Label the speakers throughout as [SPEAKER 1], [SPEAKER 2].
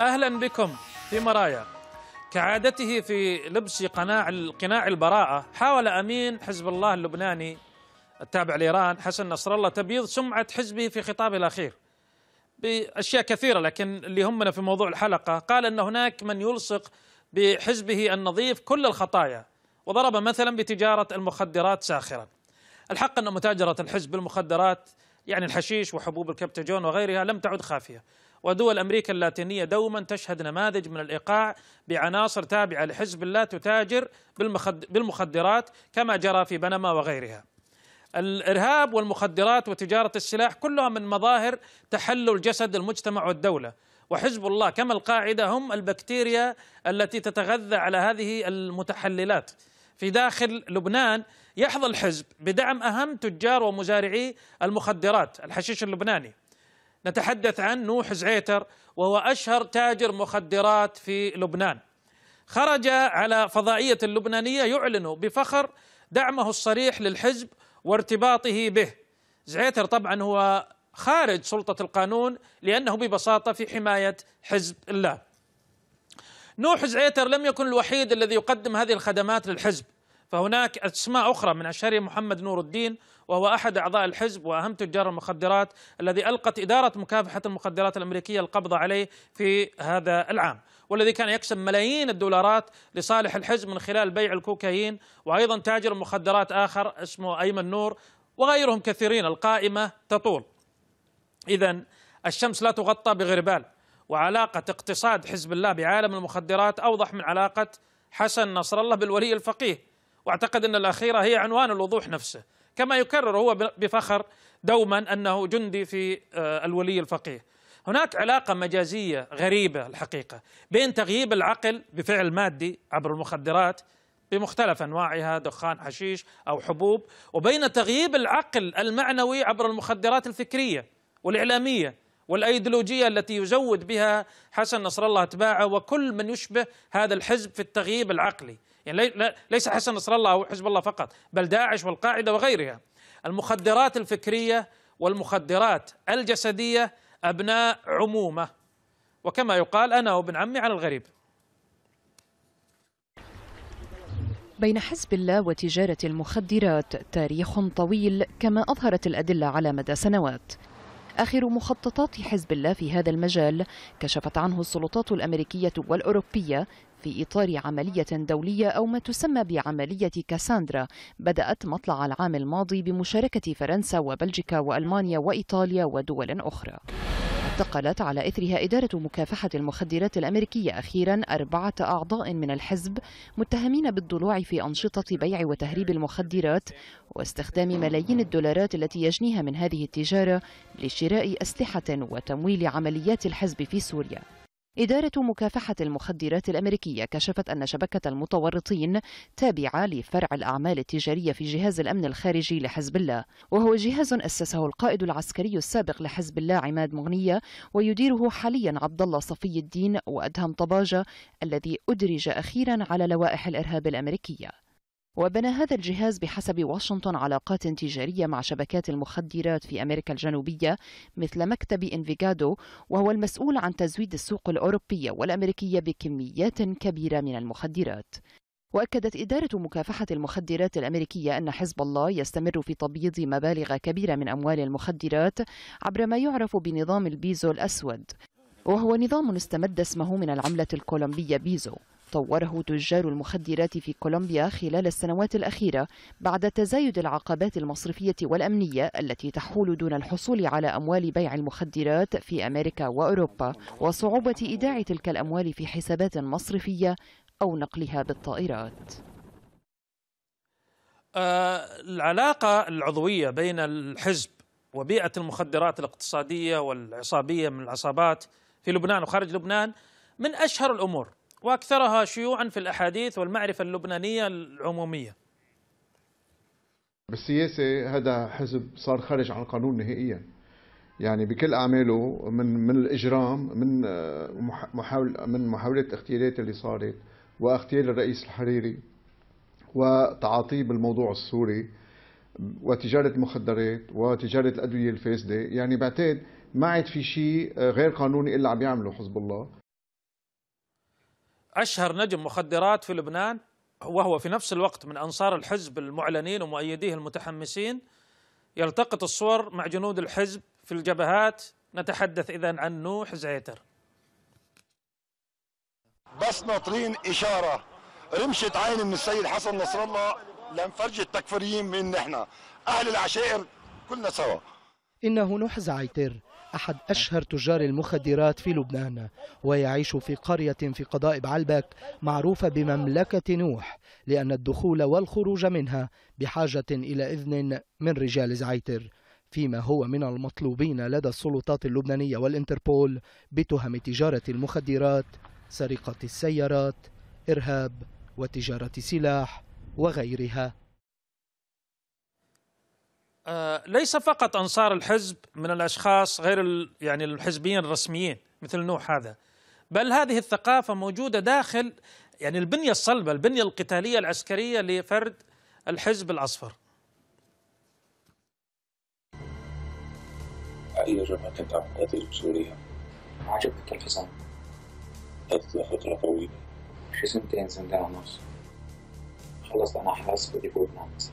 [SPEAKER 1] أهلا بكم في مرايا كعادته في لبس قناع قناع البراءة حاول أمين حزب الله اللبناني التابع لإيران حسن نصر الله تبييض سمعة حزبه في خطابه الأخير بأشياء كثيرة لكن اللي يهمنا في موضوع الحلقة قال أن هناك من يلصق بحزبه النظيف كل الخطايا وضرب مثلا بتجارة المخدرات ساخرا الحق أن متاجرة الحزب بالمخدرات يعني الحشيش وحبوب الكبتاجون وغيرها لم تعد خافية ودول أمريكا اللاتينية دوما تشهد نماذج من الإيقاع بعناصر تابعة لحزب الله تتاجر بالمخدرات كما جرى في بنما وغيرها الإرهاب والمخدرات وتجارة السلاح كلها من مظاهر تحلل جسد المجتمع والدولة وحزب الله كما القاعدة هم البكتيريا التي تتغذى على هذه المتحللات في داخل لبنان يحظى الحزب بدعم أهم تجار ومزارعي المخدرات الحشيش اللبناني نتحدث عن نوح زعيتر وهو أشهر تاجر مخدرات في لبنان خرج على فضائية اللبنانية يعلن بفخر دعمه الصريح للحزب وارتباطه به زعيتر طبعا هو خارج سلطة القانون لأنه ببساطة في حماية حزب الله نوح زعيتر لم يكن الوحيد الذي يقدم هذه الخدمات للحزب فهناك أسماء أخرى من أشهر محمد نور الدين وهو أحد أعضاء الحزب وأهم تجار المخدرات الذي ألقت إدارة مكافحة المخدرات الأمريكية القبض عليه في هذا العام والذي كان يكسب ملايين الدولارات لصالح الحزب من خلال بيع الكوكايين وأيضا تاجر مخدرات آخر اسمه أيمن نور وغيرهم كثيرين القائمة تطول إذا الشمس لا تغطى بغربال وعلاقة اقتصاد حزب الله بعالم المخدرات أوضح من علاقة حسن نصر الله بالولي الفقيه واعتقد أن الأخيرة هي عنوان الوضوح نفسه كما يكرر هو بفخر دوما انه جندي في آه، الولي الفقيه. هناك علاقه مجازيه غريبه الحقيقه بين تغييب العقل بفعل مادي عبر المخدرات بمختلف انواعها دخان حشيش او حبوب وبين تغييب العقل المعنوي عبر المخدرات الفكريه والاعلاميه والايديولوجيه التي يزود بها حسن نصر الله اتباعه وكل من يشبه هذا الحزب في التغييب العقلي يعني ليس حسن نصر الله او حزب الله فقط بل داعش والقاعده وغيرها المخدرات الفكريه والمخدرات الجسديه ابناء عمومه وكما يقال انا وابن عمي على الغريب
[SPEAKER 2] بين حزب الله وتجارة المخدرات تاريخ طويل كما أظهرت الأدلة على مدى سنوات آخر مخططات حزب الله في هذا المجال كشفت عنه السلطات الأمريكية والأوروبية في إطار عملية دولية أو ما تسمى بعملية كاساندرا بدأت مطلع العام الماضي بمشاركة فرنسا وبلجيكا وألمانيا وإيطاليا ودول أخرى اعتقلت على إثرها إدارة مكافحة المخدرات الأمريكية أخيرا أربعة أعضاء من الحزب متهمين بالضلوع في أنشطة بيع وتهريب المخدرات واستخدام ملايين الدولارات التي يجنيها من هذه التجارة لشراء أسلحة وتمويل عمليات الحزب في سوريا إدارة مكافحة المخدرات الأمريكية كشفت أن شبكة المتورطين تابعة لفرع الأعمال التجارية في جهاز الأمن الخارجي لحزب الله وهو جهاز أسسه القائد العسكري السابق لحزب الله عماد مغنية ويديره حاليا عبد الله صفي الدين وأدهم طباجة الذي أدرج أخيرا على لوائح الإرهاب الأمريكية وبنى هذا الجهاز بحسب واشنطن علاقات تجارية مع شبكات المخدرات في أمريكا الجنوبية مثل مكتب إنفيغادو وهو المسؤول عن تزويد السوق الأوروبية والأمريكية بكميات كبيرة من المخدرات وأكدت إدارة مكافحة المخدرات الأمريكية أن حزب الله يستمر في تبييض مبالغ كبيرة من أموال المخدرات عبر ما يعرف بنظام البيزو الأسود وهو نظام استمد اسمه من العملة الكولومبية بيزو طوره تجار المخدرات في كولومبيا خلال السنوات الأخيرة بعد تزايد العقبات المصرفية والأمنية التي تحول دون الحصول على أموال بيع المخدرات في أمريكا وأوروبا وصعوبة إيداع تلك الأموال في حسابات مصرفية أو نقلها بالطائرات
[SPEAKER 1] آه، العلاقة العضوية بين الحزب وبيئة المخدرات الاقتصادية والعصابية من العصابات في لبنان وخارج لبنان من أشهر الأمور واكثرها شيوعا في الاحاديث والمعرفه اللبنانيه العموميه. بالسياسه هذا حزب صار خارج عن القانون نهائيا. يعني بكل اعماله من من الاجرام من آه، محاول من محاولات الاغتيالات اللي صارت واغتيال الرئيس الحريري وتعاطيه بالموضوع السوري وتجاره المخدرات وتجاره الادويه الفاسده، يعني بعتقد ما عاد في شيء غير قانوني الا عم يعمله حزب الله. أشهر نجم مخدرات في لبنان وهو في نفس الوقت من أنصار الحزب المعلنين ومؤيديه المتحمسين يلتقط الصور مع جنود الحزب في الجبهات نتحدث إذا عن نوح زيتر
[SPEAKER 2] بس ناطرين إشارة رمشة عين من السيد حسن نصر
[SPEAKER 1] الله لنفرج التكفيريين من احنا أهل العشائر كلنا سوا
[SPEAKER 2] إنه نوح زعيتر أحد أشهر تجار المخدرات في لبنان ويعيش في قرية في قضاء بعلبك معروفة بمملكة نوح لأن الدخول والخروج منها بحاجة إلى إذن من رجال زعيتر فيما هو من المطلوبين لدى السلطات اللبنانية والإنتربول بتهم تجارة المخدرات سرقة السيارات إرهاب وتجارة سلاح
[SPEAKER 3] وغيرها
[SPEAKER 1] آه، ليس فقط انصار الحزب من الاشخاص غير يعني الحزبيين الرسميين مثل نوح هذا بل هذه الثقافه موجوده داخل يعني البنيه الصلبه البنيه القتاليه العسكريه لفرد الحزب الاصفر
[SPEAKER 3] عم جمعت بسوريا؟ سوريا؟ عجبك الحصان أخذ فترة طويلة في سنتين سنتين ونص خلصت أنا حاسس بدي فوت مع نفسي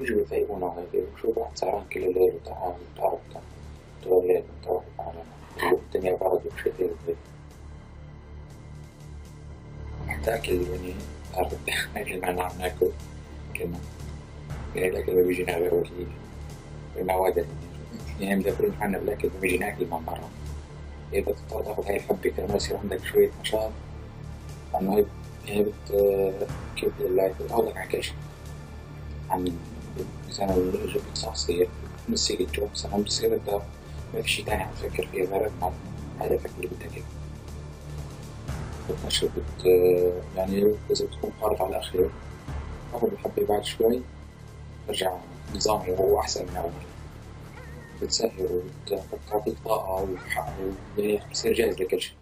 [SPEAKER 3] يجب الفهم على شو بعد سهران كل ليل وتعاون وتعاون تولد وتوافق على الدنيا بعض وشتيت تاكل يعني تعرف الاكل اللي انا عم ناكل كنا يعني الاكل اللي بيجينا غير وكيل المواد يعني مدبرين حالنا بالاكل بيجي ناكل من برا اذا تضطر تاخذ هاي الحبه كمان يصير عندك شويه نشاط انه هي هي بت كيف بتقول لك بتعودك على كل عن مثلا اجابة الشخصية بس هي تجاوب صح بس كده انت مفيش تاني هتفكر فيها غير عن هدفك اللي بدك اياه بت يعني إذا بتكون قارب على آخره أول حبة بعد شوي ارجع نظامي وهو أحسن من أول بتسهل وبتعطيك طاقة يعني بتصير جاهز لكل شيء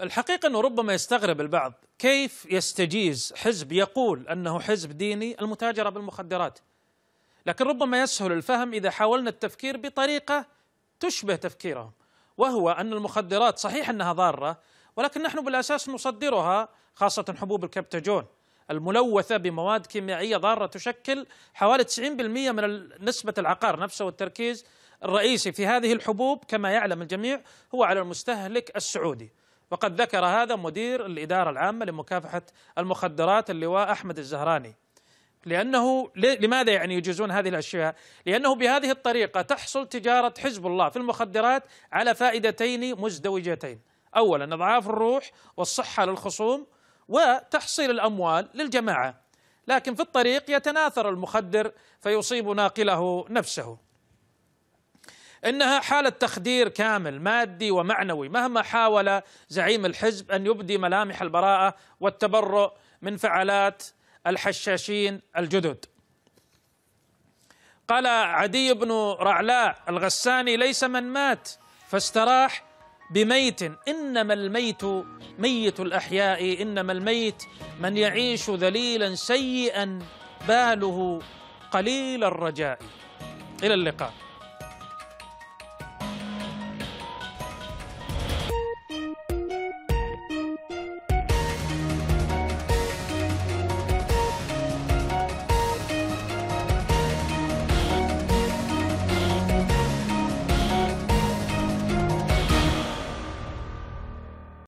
[SPEAKER 1] الحقيقة أنه ربما يستغرب البعض كيف يستجيز حزب يقول انه حزب ديني المتاجره بالمخدرات لكن ربما يسهل الفهم اذا حاولنا التفكير بطريقه تشبه تفكيرهم وهو ان المخدرات صحيح انها ضاره ولكن نحن بالاساس نصدرها خاصه حبوب الكبتاجون الملوثه بمواد كيميائيه ضاره تشكل حوالي 90% من نسبه العقار نفسه والتركيز الرئيسي في هذه الحبوب كما يعلم الجميع هو على المستهلك السعودي وقد ذكر هذا مدير الإدارة العامة لمكافحة المخدرات اللواء أحمد الزهراني لأنه لماذا يعني يجيزون هذه الأشياء لأنه بهذه الطريقة تحصل تجارة حزب الله في المخدرات على فائدتين مزدوجتين أولا إضعاف الروح والصحة للخصوم وتحصيل الأموال للجماعة لكن في الطريق يتناثر المخدر فيصيب ناقله نفسه انها حاله تخدير كامل مادي ومعنوي مهما حاول زعيم الحزب ان يبدي ملامح البراءه والتبرؤ من فعالات الحشاشين الجدد. قال عدي بن رعلاء الغساني ليس من مات فاستراح بميت انما الميت ميت الاحياء انما الميت من يعيش ذليلا سيئا باله قليل الرجاء الى اللقاء